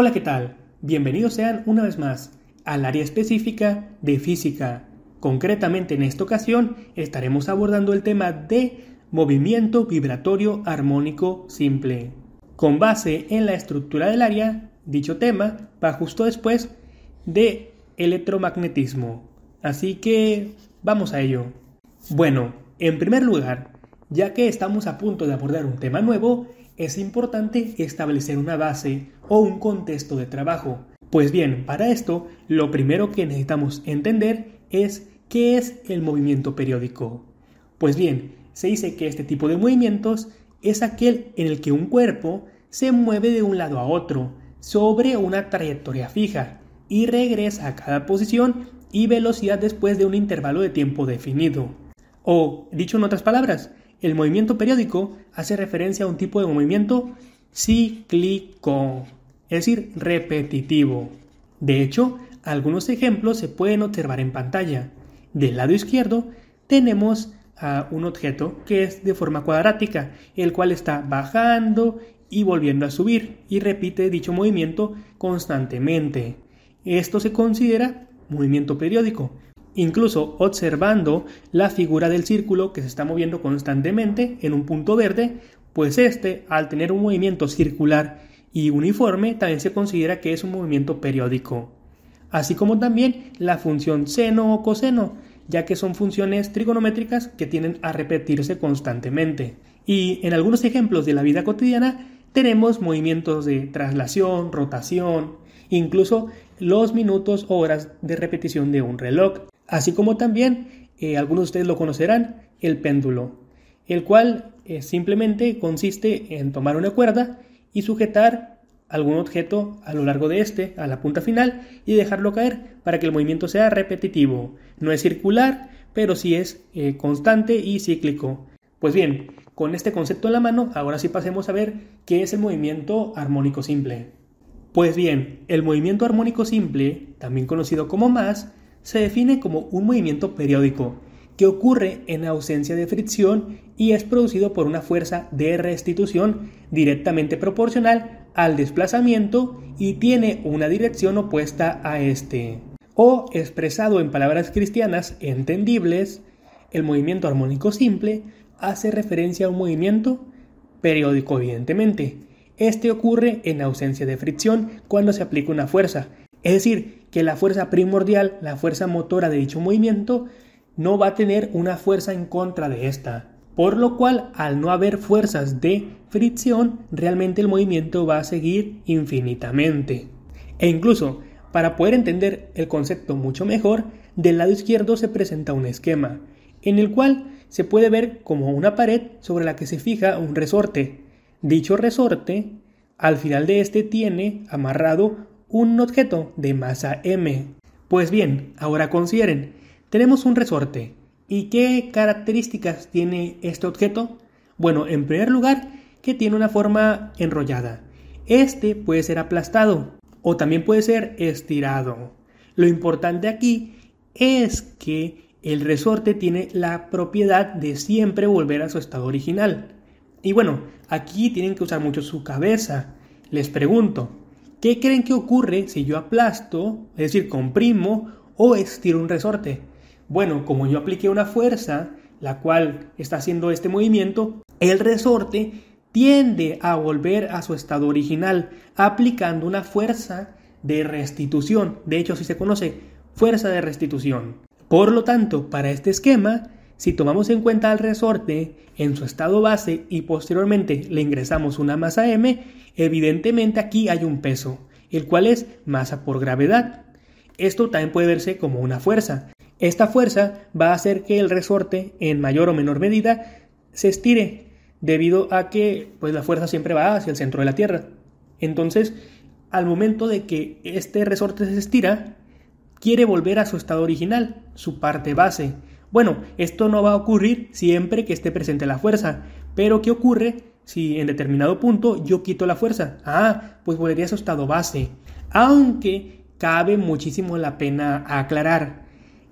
Hola, ¿qué tal? Bienvenidos sean una vez más al área específica de física. Concretamente en esta ocasión estaremos abordando el tema de movimiento vibratorio armónico simple. Con base en la estructura del área, dicho tema va justo después de electromagnetismo. Así que vamos a ello. Bueno, en primer lugar, ya que estamos a punto de abordar un tema nuevo, es importante establecer una base o un contexto de trabajo. Pues bien, para esto, lo primero que necesitamos entender es qué es el movimiento periódico. Pues bien, se dice que este tipo de movimientos es aquel en el que un cuerpo se mueve de un lado a otro, sobre una trayectoria fija, y regresa a cada posición y velocidad después de un intervalo de tiempo definido. O, dicho en otras palabras, el movimiento periódico hace referencia a un tipo de movimiento cíclico, es decir, repetitivo. De hecho, algunos ejemplos se pueden observar en pantalla. Del lado izquierdo tenemos a un objeto que es de forma cuadrática, el cual está bajando y volviendo a subir y repite dicho movimiento constantemente. Esto se considera movimiento periódico incluso observando la figura del círculo que se está moviendo constantemente en un punto verde, pues este, al tener un movimiento circular y uniforme, también se considera que es un movimiento periódico. Así como también la función seno o coseno, ya que son funciones trigonométricas que tienden a repetirse constantemente. Y en algunos ejemplos de la vida cotidiana tenemos movimientos de traslación, rotación, incluso los minutos o horas de repetición de un reloj así como también, eh, algunos de ustedes lo conocerán, el péndulo, el cual eh, simplemente consiste en tomar una cuerda y sujetar algún objeto a lo largo de este, a la punta final, y dejarlo caer para que el movimiento sea repetitivo. No es circular, pero sí es eh, constante y cíclico. Pues bien, con este concepto en la mano, ahora sí pasemos a ver qué es el movimiento armónico simple. Pues bien, el movimiento armónico simple, también conocido como más se define como un movimiento periódico que ocurre en ausencia de fricción y es producido por una fuerza de restitución directamente proporcional al desplazamiento y tiene una dirección opuesta a este. O, expresado en palabras cristianas entendibles, el movimiento armónico simple hace referencia a un movimiento periódico evidentemente. Este ocurre en ausencia de fricción cuando se aplica una fuerza, es decir, que la fuerza primordial, la fuerza motora de dicho movimiento, no va a tener una fuerza en contra de esta. Por lo cual, al no haber fuerzas de fricción, realmente el movimiento va a seguir infinitamente. E incluso, para poder entender el concepto mucho mejor, del lado izquierdo se presenta un esquema, en el cual se puede ver como una pared sobre la que se fija un resorte. Dicho resorte, al final de este tiene amarrado un objeto de masa m. Pues bien, ahora consideren, tenemos un resorte. ¿Y qué características tiene este objeto? Bueno, en primer lugar, que tiene una forma enrollada. Este puede ser aplastado o también puede ser estirado. Lo importante aquí es que el resorte tiene la propiedad de siempre volver a su estado original. Y bueno, aquí tienen que usar mucho su cabeza. Les pregunto, ¿Qué creen que ocurre si yo aplasto, es decir, comprimo o estiro un resorte? Bueno, como yo apliqué una fuerza, la cual está haciendo este movimiento, el resorte tiende a volver a su estado original, aplicando una fuerza de restitución. De hecho, así se conoce fuerza de restitución. Por lo tanto, para este esquema, si tomamos en cuenta el resorte en su estado base y posteriormente le ingresamos una masa m, evidentemente aquí hay un peso, el cual es masa por gravedad. Esto también puede verse como una fuerza. Esta fuerza va a hacer que el resorte, en mayor o menor medida, se estire, debido a que pues, la fuerza siempre va hacia el centro de la Tierra. Entonces, al momento de que este resorte se estira, quiere volver a su estado original, su parte base, bueno, esto no va a ocurrir siempre que esté presente la fuerza, pero ¿qué ocurre si en determinado punto yo quito la fuerza? Ah, pues volvería a su estado base, aunque cabe muchísimo la pena aclarar.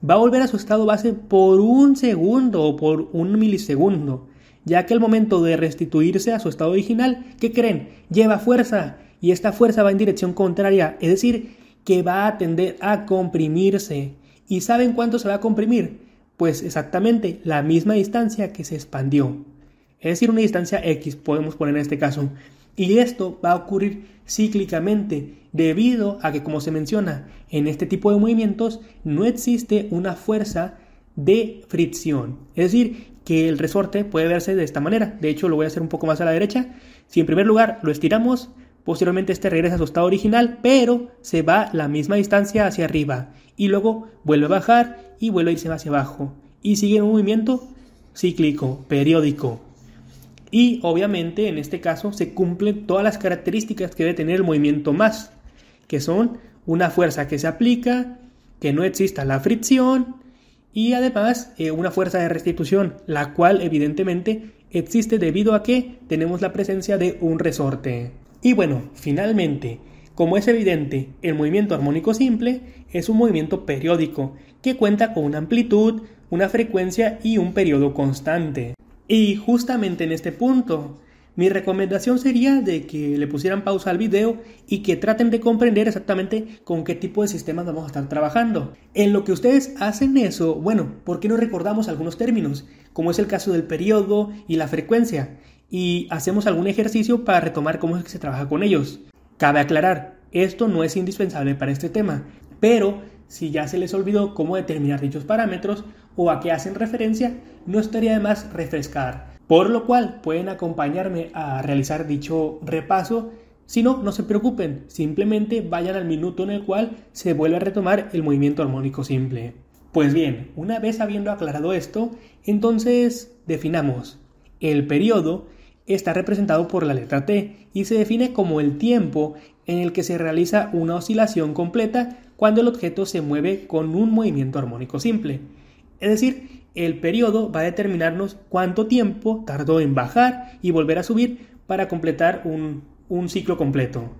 Va a volver a su estado base por un segundo o por un milisegundo, ya que al momento de restituirse a su estado original, ¿qué creen? Lleva fuerza y esta fuerza va en dirección contraria, es decir, que va a tender a comprimirse. ¿Y saben cuánto se va a comprimir? pues exactamente la misma distancia que se expandió. Es decir, una distancia X, podemos poner en este caso. Y esto va a ocurrir cíclicamente debido a que, como se menciona, en este tipo de movimientos no existe una fuerza de fricción. Es decir, que el resorte puede verse de esta manera. De hecho, lo voy a hacer un poco más a la derecha. Si en primer lugar lo estiramos, posteriormente este regresa a su estado original, pero se va la misma distancia hacia arriba. Y luego vuelve a bajar y vuelve a irse hacia abajo. Y sigue un movimiento cíclico, periódico. Y obviamente en este caso se cumplen todas las características que debe tener el movimiento más, que son una fuerza que se aplica, que no exista la fricción y además eh, una fuerza de restitución, la cual evidentemente existe debido a que tenemos la presencia de un resorte. Y bueno, finalmente, como es evidente, el movimiento armónico simple es un movimiento periódico que cuenta con una amplitud, una frecuencia y un periodo constante. Y justamente en este punto, mi recomendación sería de que le pusieran pausa al video y que traten de comprender exactamente con qué tipo de sistemas vamos a estar trabajando. En lo que ustedes hacen eso, bueno, ¿por qué no recordamos algunos términos? Como es el caso del periodo y la frecuencia. Y hacemos algún ejercicio para retomar cómo es que se trabaja con ellos. Cabe aclarar, esto no es indispensable para este tema, pero si ya se les olvidó cómo determinar dichos parámetros o a qué hacen referencia, no estaría de más refrescar, por lo cual pueden acompañarme a realizar dicho repaso. Si no, no se preocupen, simplemente vayan al minuto en el cual se vuelve a retomar el movimiento armónico simple. Pues bien, una vez habiendo aclarado esto, entonces definamos. El periodo está representado por la letra T y se define como el tiempo en el que se realiza una oscilación completa cuando el objeto se mueve con un movimiento armónico simple. Es decir, el periodo va a determinarnos cuánto tiempo tardó en bajar y volver a subir para completar un, un ciclo completo.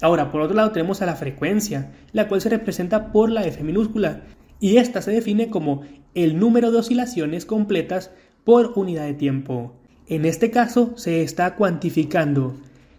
Ahora, por otro lado, tenemos a la frecuencia, la cual se representa por la F minúscula, y esta se define como el número de oscilaciones completas por unidad de tiempo. En este caso se está cuantificando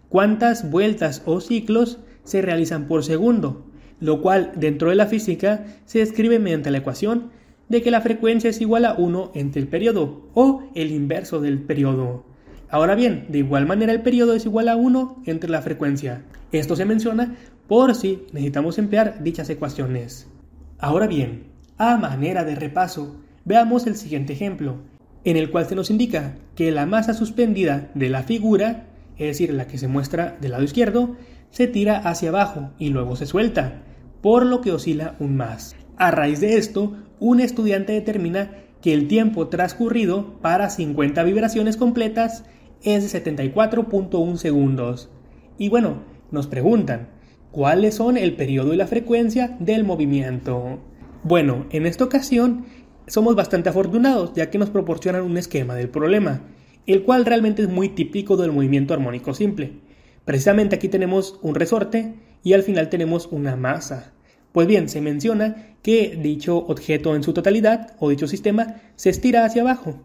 cuántas vueltas o ciclos se realizan por segundo, lo cual dentro de la física se describe mediante la ecuación de que la frecuencia es igual a 1 entre el periodo o el inverso del periodo. Ahora bien, de igual manera el periodo es igual a 1 entre la frecuencia. Esto se menciona por si necesitamos emplear dichas ecuaciones. Ahora bien, a manera de repaso, veamos el siguiente ejemplo en el cual se nos indica que la masa suspendida de la figura, es decir, la que se muestra del lado izquierdo, se tira hacia abajo y luego se suelta, por lo que oscila un más. A raíz de esto, un estudiante determina que el tiempo transcurrido para 50 vibraciones completas es de 74.1 segundos. Y bueno, nos preguntan, ¿cuáles son el periodo y la frecuencia del movimiento? Bueno, en esta ocasión somos bastante afortunados ya que nos proporcionan un esquema del problema, el cual realmente es muy típico del movimiento armónico simple. Precisamente aquí tenemos un resorte y al final tenemos una masa. Pues bien, se menciona que dicho objeto en su totalidad o dicho sistema se estira hacia abajo.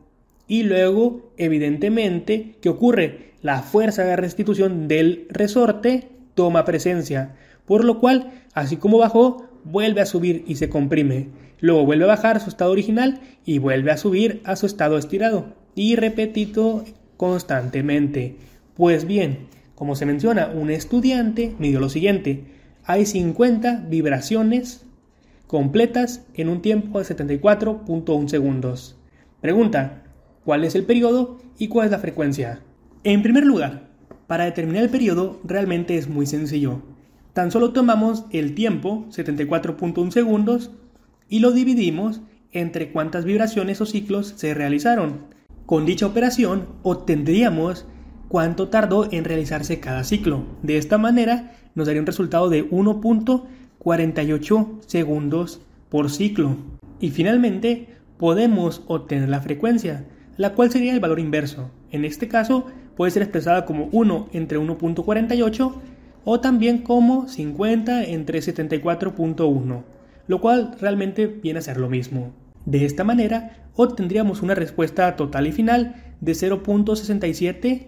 Y luego, evidentemente, ¿qué ocurre? La fuerza de restitución del resorte toma presencia, por lo cual, así como bajó, vuelve a subir y se comprime. Luego vuelve a bajar a su estado original y vuelve a subir a su estado estirado y repetido constantemente. Pues bien, como se menciona, un estudiante midió lo siguiente. Hay 50 vibraciones completas en un tiempo de 74.1 segundos. Pregunta, ¿cuál es el periodo y cuál es la frecuencia? En primer lugar, para determinar el periodo realmente es muy sencillo. Tan solo tomamos el tiempo, 74.1 segundos, y lo dividimos entre cuántas vibraciones o ciclos se realizaron. Con dicha operación obtendríamos cuánto tardó en realizarse cada ciclo. De esta manera nos daría un resultado de 1.48 segundos por ciclo. Y finalmente podemos obtener la frecuencia, la cual sería el valor inverso. En este caso puede ser expresada como 1 entre 1.48 o también como 50 entre 74.1 lo cual realmente viene a ser lo mismo. De esta manera, obtendríamos una respuesta total y final de 0.67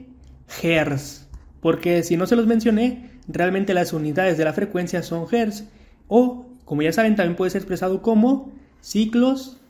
Hz, porque si no se los mencioné, realmente las unidades de la frecuencia son Hz, o como ya saben también puede ser expresado como ciclos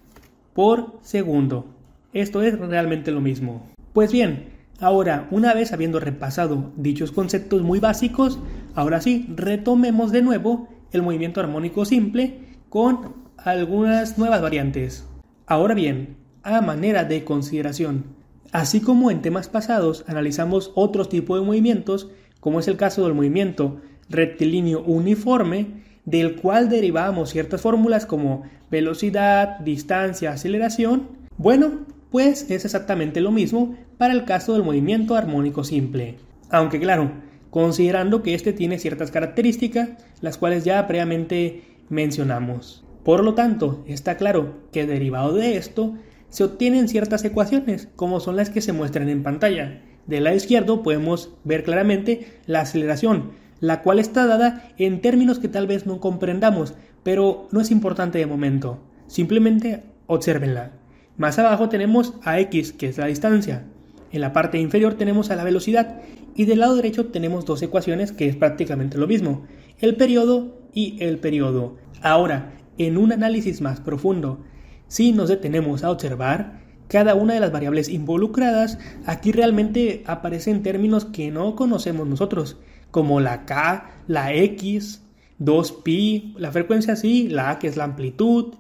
por segundo. Esto es realmente lo mismo. Pues bien, ahora una vez habiendo repasado dichos conceptos muy básicos, ahora sí, retomemos de nuevo el movimiento armónico simple con algunas nuevas variantes. Ahora bien, a manera de consideración, así como en temas pasados analizamos otros tipos de movimientos, como es el caso del movimiento rectilíneo uniforme, del cual derivamos ciertas fórmulas como velocidad, distancia, aceleración, bueno, pues es exactamente lo mismo para el caso del movimiento armónico simple. Aunque claro, considerando que este tiene ciertas características, las cuales ya previamente mencionamos. Por lo tanto, está claro que derivado de esto, se obtienen ciertas ecuaciones, como son las que se muestran en pantalla. Del lado izquierdo podemos ver claramente la aceleración, la cual está dada en términos que tal vez no comprendamos, pero no es importante de momento. Simplemente observenla. Más abajo tenemos a x, que es la distancia. En la parte inferior tenemos a la velocidad y del lado derecho tenemos dos ecuaciones que es prácticamente lo mismo, el periodo y el periodo. Ahora, en un análisis más profundo, si nos detenemos a observar cada una de las variables involucradas, aquí realmente aparecen términos que no conocemos nosotros, como la K, la X, 2pi, la frecuencia sí, la A que es la amplitud,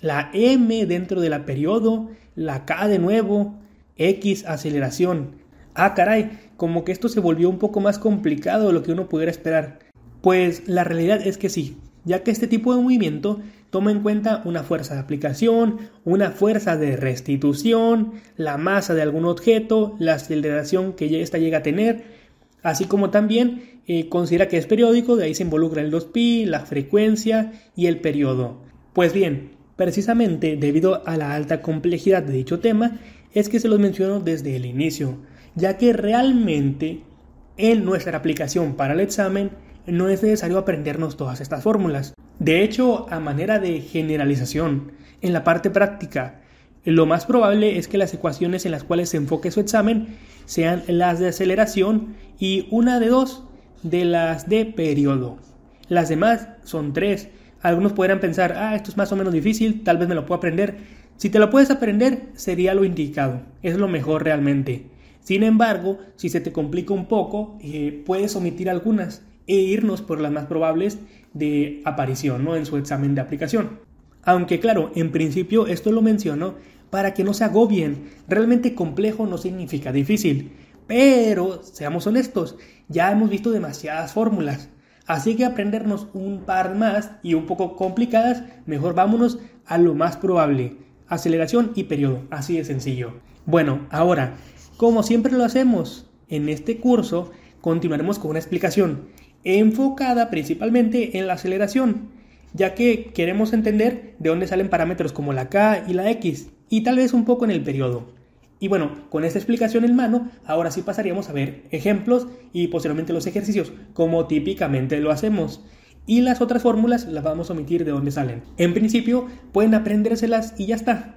la M dentro de la periodo, la K de nuevo, X aceleración. Ah, caray, como que esto se volvió un poco más complicado de lo que uno pudiera esperar. Pues la realidad es que sí, ya que este tipo de movimiento toma en cuenta una fuerza de aplicación, una fuerza de restitución, la masa de algún objeto, la aceleración que ésta llega a tener, así como también eh, considera que es periódico, de ahí se involucra el 2pi, la frecuencia y el periodo. Pues bien, precisamente debido a la alta complejidad de dicho tema, es que se los menciono desde el inicio, ya que realmente en nuestra aplicación para el examen no es necesario aprendernos todas estas fórmulas. De hecho, a manera de generalización, en la parte práctica, lo más probable es que las ecuaciones en las cuales se enfoque su examen sean las de aceleración y una de dos de las de periodo. Las demás son tres. Algunos podrán pensar, ah, esto es más o menos difícil, tal vez me lo puedo aprender. Si te lo puedes aprender, sería lo indicado. Es lo mejor realmente. Sin embargo, si se te complica un poco, eh, puedes omitir algunas e irnos por las más probables de aparición ¿no? en su examen de aplicación. Aunque claro, en principio esto lo menciono para que no se agobien. Realmente complejo no significa difícil. Pero, seamos honestos, ya hemos visto demasiadas fórmulas. Así que aprendernos un par más y un poco complicadas, mejor vámonos a lo más probable. Aceleración y periodo, así de sencillo. Bueno, ahora, como siempre lo hacemos, en este curso continuaremos con una explicación enfocada principalmente en la aceleración, ya que queremos entender de dónde salen parámetros como la K y la X, y tal vez un poco en el periodo. Y bueno, con esta explicación en mano, ahora sí pasaríamos a ver ejemplos y posteriormente los ejercicios, como típicamente lo hacemos. Y las otras fórmulas las vamos a omitir de dónde salen. En principio, pueden aprendérselas y ya está.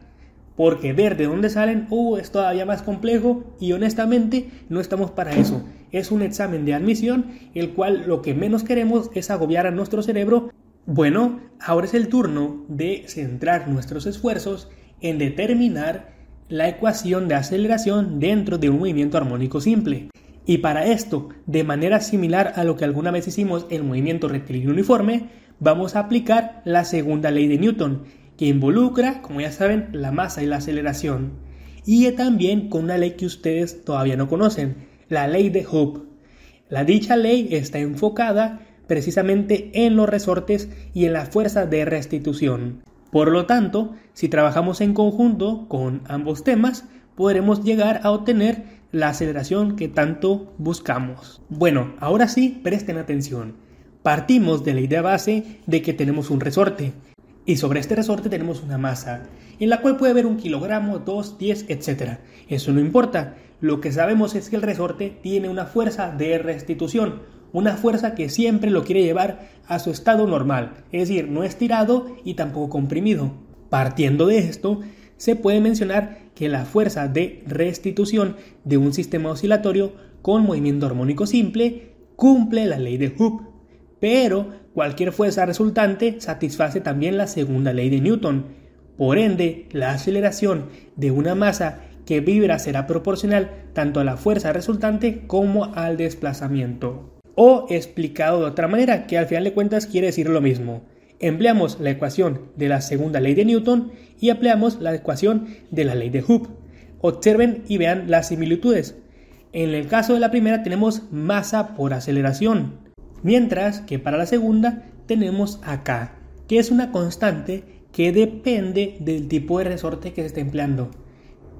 Porque ver de dónde salen uh, es todavía más complejo y honestamente no estamos para eso es un examen de admisión, el cual lo que menos queremos es agobiar a nuestro cerebro. Bueno, ahora es el turno de centrar nuestros esfuerzos en determinar la ecuación de aceleración dentro de un movimiento armónico simple. Y para esto, de manera similar a lo que alguna vez hicimos en movimiento rectilíneo uniforme, vamos a aplicar la segunda ley de Newton, que involucra, como ya saben, la masa y la aceleración. Y también con una ley que ustedes todavía no conocen, la ley de Hope. La dicha ley está enfocada precisamente en los resortes y en la fuerza de restitución. Por lo tanto, si trabajamos en conjunto con ambos temas, podremos llegar a obtener la aceleración que tanto buscamos. Bueno, ahora sí, presten atención. Partimos de la idea base de que tenemos un resorte y sobre este resorte tenemos una masa, en la cual puede haber un kilogramo, dos, diez, etc. Eso no importa. Lo que sabemos es que el resorte tiene una fuerza de restitución, una fuerza que siempre lo quiere llevar a su estado normal, es decir, no estirado y tampoco comprimido. Partiendo de esto, se puede mencionar que la fuerza de restitución de un sistema oscilatorio con movimiento armónico simple cumple la ley de Hooke pero cualquier fuerza resultante satisface también la segunda ley de Newton. Por ende, la aceleración de una masa que vibra será proporcional tanto a la fuerza resultante como al desplazamiento. O explicado de otra manera, que al final de cuentas quiere decir lo mismo. Empleamos la ecuación de la segunda ley de Newton y empleamos la ecuación de la ley de Hooke. Observen y vean las similitudes. En el caso de la primera tenemos masa por aceleración Mientras que para la segunda tenemos acá, que es una constante que depende del tipo de resorte que se está empleando.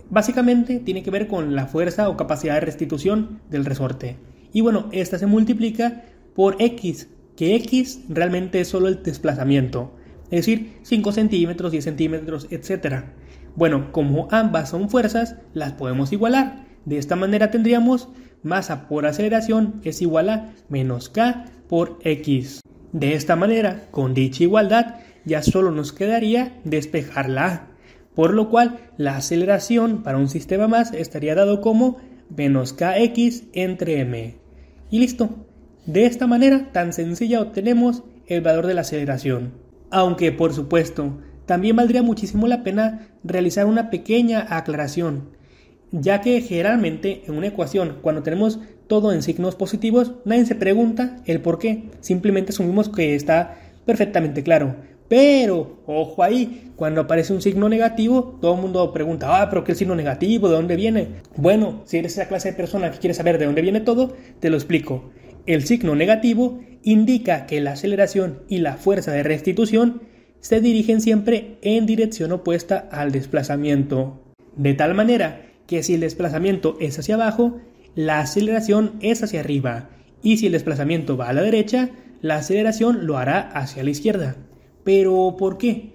Básicamente tiene que ver con la fuerza o capacidad de restitución del resorte. Y bueno, esta se multiplica por x, que x realmente es solo el desplazamiento, es decir, 5 centímetros, 10 centímetros, etc. Bueno, como ambas son fuerzas, las podemos igualar. De esta manera tendríamos masa por aceleración es igual a menos k por x. De esta manera, con dicha igualdad, ya solo nos quedaría despejar la a, por lo cual la aceleración para un sistema más estaría dado como menos kx entre m. Y listo. De esta manera tan sencilla obtenemos el valor de la aceleración. Aunque por supuesto, también valdría muchísimo la pena realizar una pequeña aclaración ya que generalmente en una ecuación, cuando tenemos todo en signos positivos, nadie se pregunta el por qué, simplemente asumimos que está perfectamente claro. Pero, ojo ahí, cuando aparece un signo negativo, todo el mundo pregunta, ah, pero ¿qué es el signo negativo? ¿De dónde viene? Bueno, si eres esa clase de persona que quiere saber de dónde viene todo, te lo explico. El signo negativo indica que la aceleración y la fuerza de restitución se dirigen siempre en dirección opuesta al desplazamiento. De tal manera que si el desplazamiento es hacia abajo, la aceleración es hacia arriba. Y si el desplazamiento va a la derecha, la aceleración lo hará hacia la izquierda. Pero ¿por qué?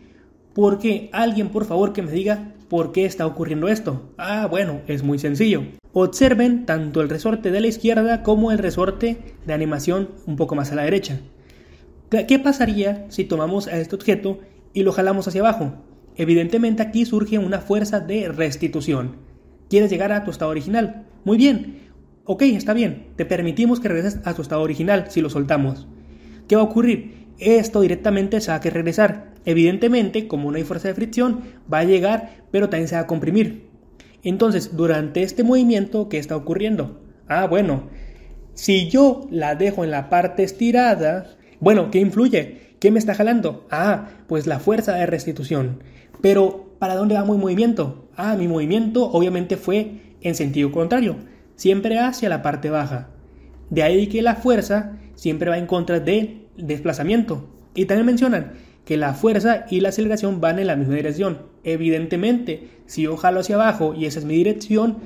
¿Por qué? Alguien por favor que me diga por qué está ocurriendo esto. Ah, bueno, es muy sencillo. Observen tanto el resorte de la izquierda como el resorte de animación un poco más a la derecha. ¿Qué pasaría si tomamos a este objeto y lo jalamos hacia abajo? Evidentemente aquí surge una fuerza de restitución quieres llegar a tu estado original. Muy bien, ok, está bien, te permitimos que regreses a tu estado original si lo soltamos. ¿Qué va a ocurrir? Esto directamente se va a que regresar. Evidentemente, como no hay fuerza de fricción, va a llegar, pero también se va a comprimir. Entonces, durante este movimiento, ¿qué está ocurriendo? Ah, bueno, si yo la dejo en la parte estirada, bueno, ¿qué influye? ¿Qué me está jalando? Ah, pues la fuerza de restitución. Pero ¿Para dónde va mi movimiento? Ah, mi movimiento obviamente fue en sentido contrario, siempre hacia la parte baja. De ahí que la fuerza siempre va en contra del desplazamiento. Y también mencionan que la fuerza y la aceleración van en la misma dirección. Evidentemente, si yo jalo hacia abajo y esa es mi dirección,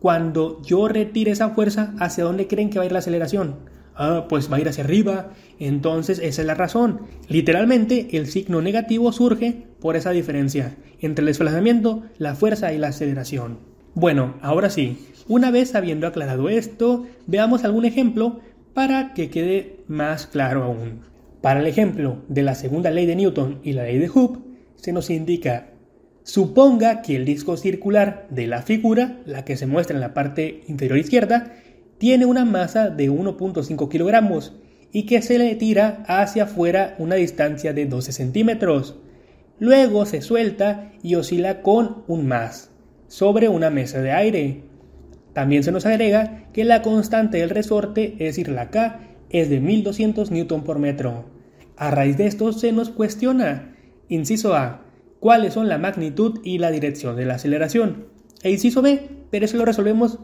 cuando yo retire esa fuerza, ¿hacia dónde creen que va a ir la aceleración? ah, pues va a ir hacia arriba. Entonces esa es la razón. Literalmente el signo negativo surge por esa diferencia entre el desplazamiento, la fuerza y la aceleración. Bueno, ahora sí, una vez habiendo aclarado esto, veamos algún ejemplo para que quede más claro aún. Para el ejemplo de la segunda ley de Newton y la ley de Hooke, se nos indica Suponga que el disco circular de la figura, la que se muestra en la parte inferior izquierda, tiene una masa de 1.5 kilogramos y que se le tira hacia afuera una distancia de 12 centímetros. Luego se suelta y oscila con un más sobre una mesa de aire. También se nos agrega que la constante del resorte, es decir, la K, es de 1200 newton por metro. A raíz de esto se nos cuestiona, inciso A, cuáles son la magnitud y la dirección de la aceleración. E inciso B, pero eso lo resolvemos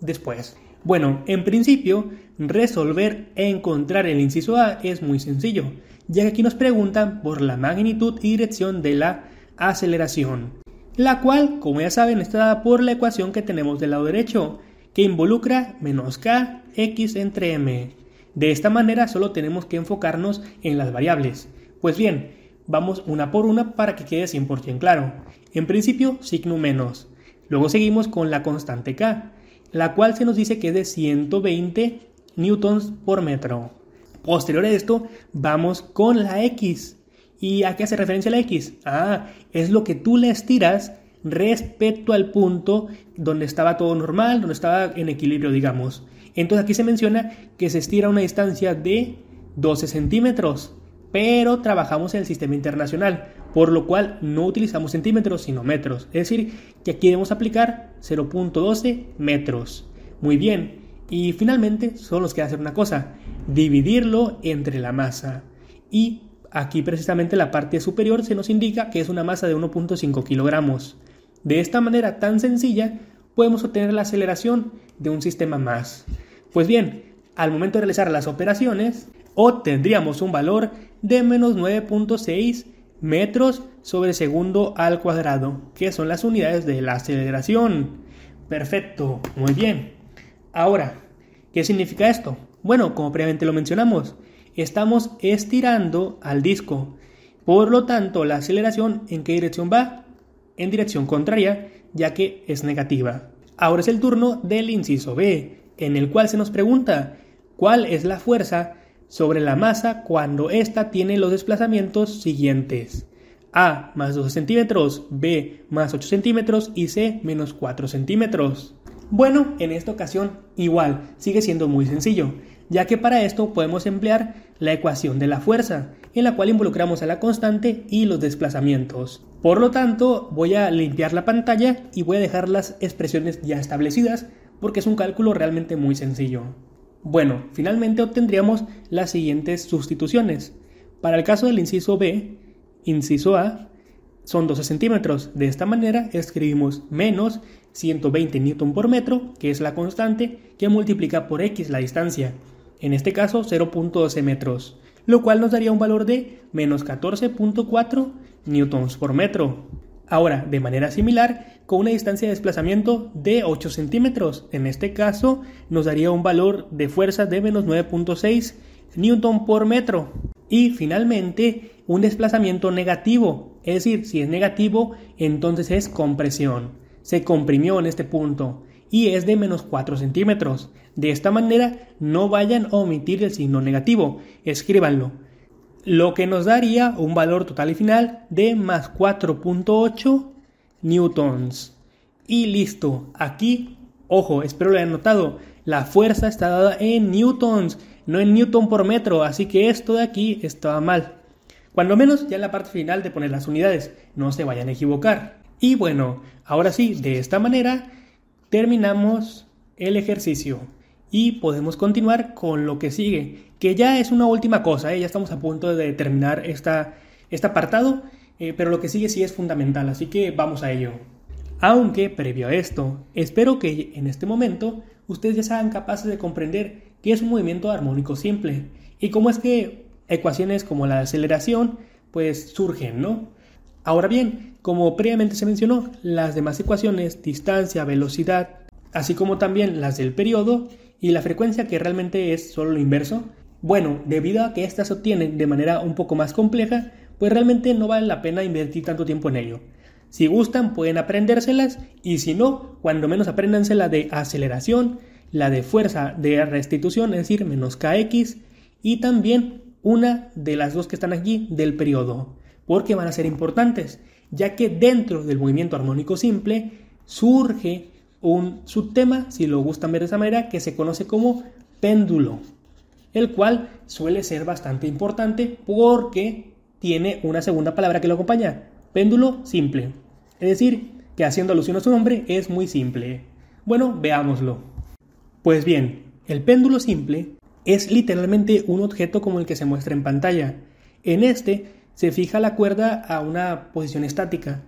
después. Bueno, en principio, resolver e encontrar el inciso A es muy sencillo, ya que aquí nos preguntan por la magnitud y dirección de la aceleración, la cual, como ya saben, está dada por la ecuación que tenemos del lado derecho, que involucra menos kx entre m. De esta manera solo tenemos que enfocarnos en las variables. Pues bien, vamos una por una para que quede 100% claro. En principio, signo menos. Luego seguimos con la constante k, la cual se nos dice que es de 120 newtons por metro. Posterior a esto, vamos con la X. ¿Y a qué hace referencia la X? Ah, es lo que tú le estiras respecto al punto donde estaba todo normal, donde estaba en equilibrio, digamos. Entonces aquí se menciona que se estira a una distancia de 12 centímetros pero trabajamos en el sistema internacional, por lo cual no utilizamos centímetros sino metros, es decir, que aquí debemos aplicar 0.12 metros. Muy bien, y finalmente solo nos queda hacer una cosa, dividirlo entre la masa. Y aquí precisamente la parte superior se nos indica que es una masa de 1.5 kilogramos. De esta manera tan sencilla podemos obtener la aceleración de un sistema más. Pues bien, al momento de realizar las operaciones, obtendríamos un valor de menos 9.6 metros sobre segundo al cuadrado, que son las unidades de la aceleración. Perfecto, muy bien. Ahora, ¿qué significa esto? Bueno, como previamente lo mencionamos, estamos estirando al disco. Por lo tanto, la aceleración en qué dirección va? En dirección contraria, ya que es negativa. Ahora es el turno del inciso B, en el cual se nos pregunta cuál es la fuerza sobre la masa cuando ésta tiene los desplazamientos siguientes. A más 12 centímetros, B más 8 centímetros y C menos 4 centímetros. Bueno, en esta ocasión igual, sigue siendo muy sencillo, ya que para esto podemos emplear la ecuación de la fuerza, en la cual involucramos a la constante y los desplazamientos. Por lo tanto, voy a limpiar la pantalla y voy a dejar las expresiones ya establecidas, porque es un cálculo realmente muy sencillo. Bueno, finalmente obtendríamos las siguientes sustituciones. Para el caso del inciso B, inciso A, son 12 centímetros. De esta manera escribimos menos 120 newton por metro, que es la constante, que multiplica por x la distancia. En este caso 0.12 metros, lo cual nos daría un valor de menos 14.4 newtons por metro. Ahora, de manera similar, con una distancia de desplazamiento de 8 centímetros, en este caso nos daría un valor de fuerza de menos 9.6 newton por metro. Y finalmente, un desplazamiento negativo, es decir, si es negativo, entonces es compresión. Se comprimió en este punto y es de menos 4 centímetros. De esta manera, no vayan a omitir el signo negativo, escríbanlo lo que nos daría un valor total y final de más 4.8 newtons. Y listo, aquí, ojo, espero lo hayan notado, la fuerza está dada en newtons, no en newton por metro, así que esto de aquí estaba mal. Cuando menos ya en la parte final de poner las unidades, no se vayan a equivocar. Y bueno, ahora sí, de esta manera terminamos el ejercicio. Y podemos continuar con lo que sigue, que ya es una última cosa, ¿eh? ya estamos a punto de terminar esta, este apartado, eh, pero lo que sigue sí es fundamental, así que vamos a ello. Aunque previo a esto, espero que en este momento ustedes ya sean capaces de comprender qué es un movimiento armónico simple y cómo es que ecuaciones como la de aceleración pues surgen, ¿no? Ahora bien, como previamente se mencionó, las demás ecuaciones, distancia, velocidad, así como también las del periodo, y la frecuencia que realmente es solo lo inverso, bueno, debido a que éstas se obtienen de manera un poco más compleja, pues realmente no vale la pena invertir tanto tiempo en ello. Si gustan pueden aprendérselas y si no, cuando menos apréndanse la de aceleración, la de fuerza de restitución, es decir, menos kx, y también una de las dos que están allí del periodo, porque van a ser importantes, ya que dentro del movimiento armónico simple surge un subtema, si lo gustan ver de esa manera, que se conoce como péndulo, el cual suele ser bastante importante porque tiene una segunda palabra que lo acompaña, péndulo simple. Es decir, que haciendo alusión a su nombre es muy simple. Bueno, veámoslo. Pues bien, el péndulo simple es literalmente un objeto como el que se muestra en pantalla. En este se fija la cuerda a una posición estática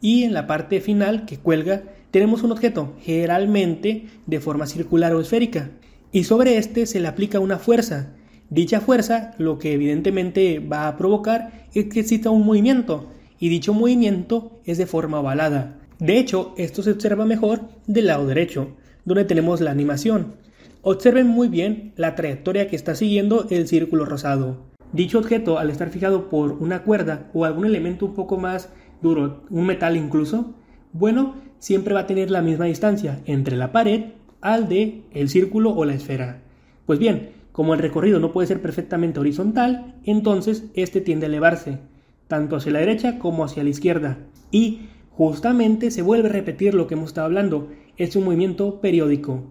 y en la parte final que cuelga tenemos un objeto, generalmente de forma circular o esférica, y sobre este se le aplica una fuerza. Dicha fuerza lo que evidentemente va a provocar es que exista un movimiento, y dicho movimiento es de forma ovalada. De hecho, esto se observa mejor del lado derecho, donde tenemos la animación. Observen muy bien la trayectoria que está siguiendo el círculo rosado. Dicho objeto, al estar fijado por una cuerda o algún elemento un poco más duro, un metal incluso, bueno, siempre va a tener la misma distancia entre la pared al de el círculo o la esfera. Pues bien, como el recorrido no puede ser perfectamente horizontal, entonces este tiende a elevarse, tanto hacia la derecha como hacia la izquierda. Y justamente se vuelve a repetir lo que hemos estado hablando, es un movimiento periódico.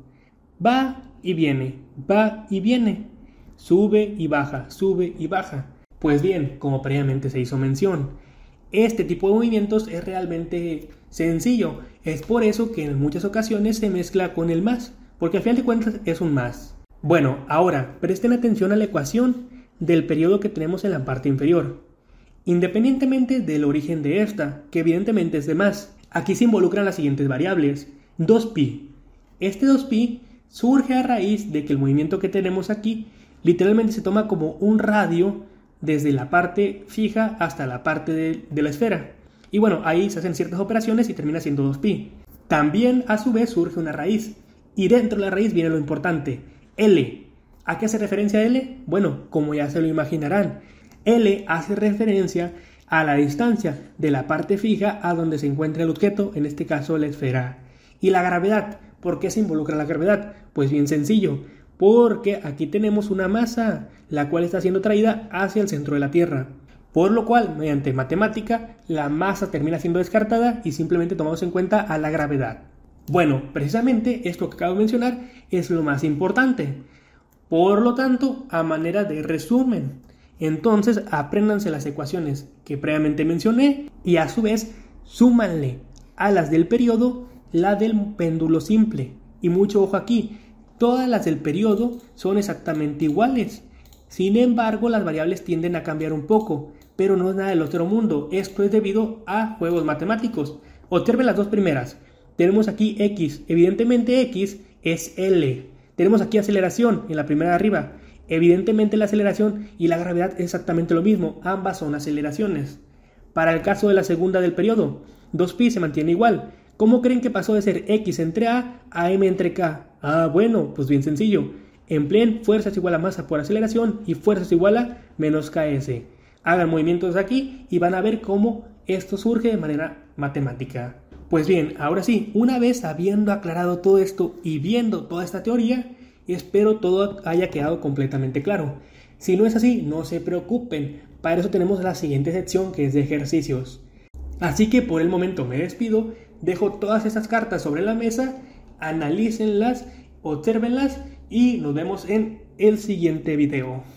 Va y viene, va y viene, sube y baja, sube y baja. Pues bien, como previamente se hizo mención, este tipo de movimientos es realmente sencillo. Es por eso que en muchas ocasiones se mezcla con el más, porque al final de cuentas es un más. Bueno, ahora presten atención a la ecuación del periodo que tenemos en la parte inferior, independientemente del origen de esta, que evidentemente es de más. Aquí se involucran las siguientes variables. 2pi. Este 2pi surge a raíz de que el movimiento que tenemos aquí literalmente se toma como un radio desde la parte fija hasta la parte de, la esfera. Y bueno, ahí se hacen ciertas operaciones y termina siendo 2pi. También a su vez surge una raíz. Y dentro de la raíz viene lo importante, L. ¿A qué hace referencia L? Bueno, como ya se lo imaginarán, L hace referencia a la distancia de la parte fija a donde se encuentra el objeto, en este caso la esfera. Y la gravedad, ¿por qué se involucra la gravedad? Pues bien sencillo, porque aquí tenemos una masa, la cual está siendo traída hacia el centro de la Tierra. Por lo cual, mediante matemática, la masa termina siendo descartada y simplemente tomamos en cuenta a la gravedad. Bueno, precisamente esto que acabo de mencionar es lo más importante. Por lo tanto, a manera de resumen, entonces apréndanse las ecuaciones que previamente mencioné y a su vez súmanle a las del periodo la del péndulo simple. Y mucho ojo aquí, Todas las del periodo son exactamente iguales. Sin embargo, las variables tienden a cambiar un poco, pero no es nada del otro mundo. Esto es debido a juegos matemáticos. Observen las dos primeras. Tenemos aquí x. Evidentemente x es L. Tenemos aquí aceleración en la primera de arriba. Evidentemente la aceleración y la gravedad es exactamente lo mismo. Ambas son aceleraciones. Para el caso de la segunda del periodo, 2pi se mantiene igual. ¿Cómo creen que pasó de ser X entre A a M entre K? Ah, bueno, pues bien sencillo. Empleen fuerzas igual a masa por aceleración y fuerzas igual a menos KS. Hagan movimientos aquí y van a ver cómo esto surge de manera matemática. Pues bien, ahora sí, una vez habiendo aclarado todo esto y viendo toda esta teoría, espero todo haya quedado completamente claro. Si no es así, no se preocupen, para eso tenemos la siguiente sección que es de ejercicios. Así que por el momento me despido dejo todas esas cartas sobre la mesa, analícenlas, observenlas y nos vemos en el siguiente video.